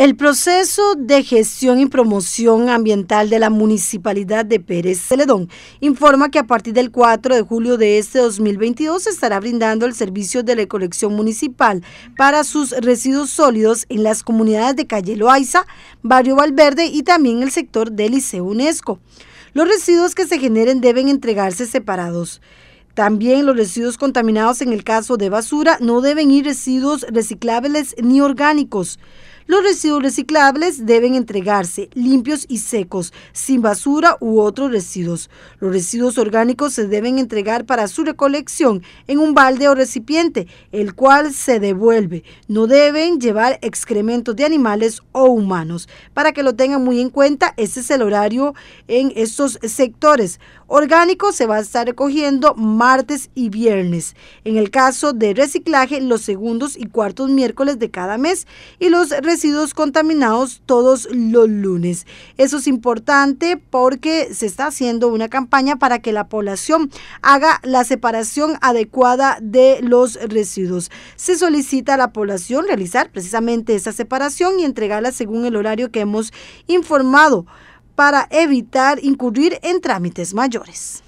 El proceso de gestión y promoción ambiental de la Municipalidad de Pérez Celedón informa que a partir del 4 de julio de este 2022 se estará brindando el servicio de recolección municipal para sus residuos sólidos en las comunidades de Calle Loaiza, Barrio Valverde y también el sector del Liceo UNESCO. Los residuos que se generen deben entregarse separados. También los residuos contaminados en el caso de basura no deben ir residuos reciclables ni orgánicos. Los residuos reciclables deben entregarse limpios y secos, sin basura u otros residuos. Los residuos orgánicos se deben entregar para su recolección en un balde o recipiente, el cual se devuelve. No deben llevar excrementos de animales o humanos. Para que lo tengan muy en cuenta, ese es el horario en estos sectores. Orgánico se va a estar recogiendo martes y viernes. En el caso de reciclaje, los segundos y cuartos miércoles de cada mes y los contaminados todos los lunes. Eso es importante porque se está haciendo una campaña para que la población haga la separación adecuada de los residuos. Se solicita a la población realizar precisamente esa separación y entregarla según el horario que hemos informado para evitar incurrir en trámites mayores.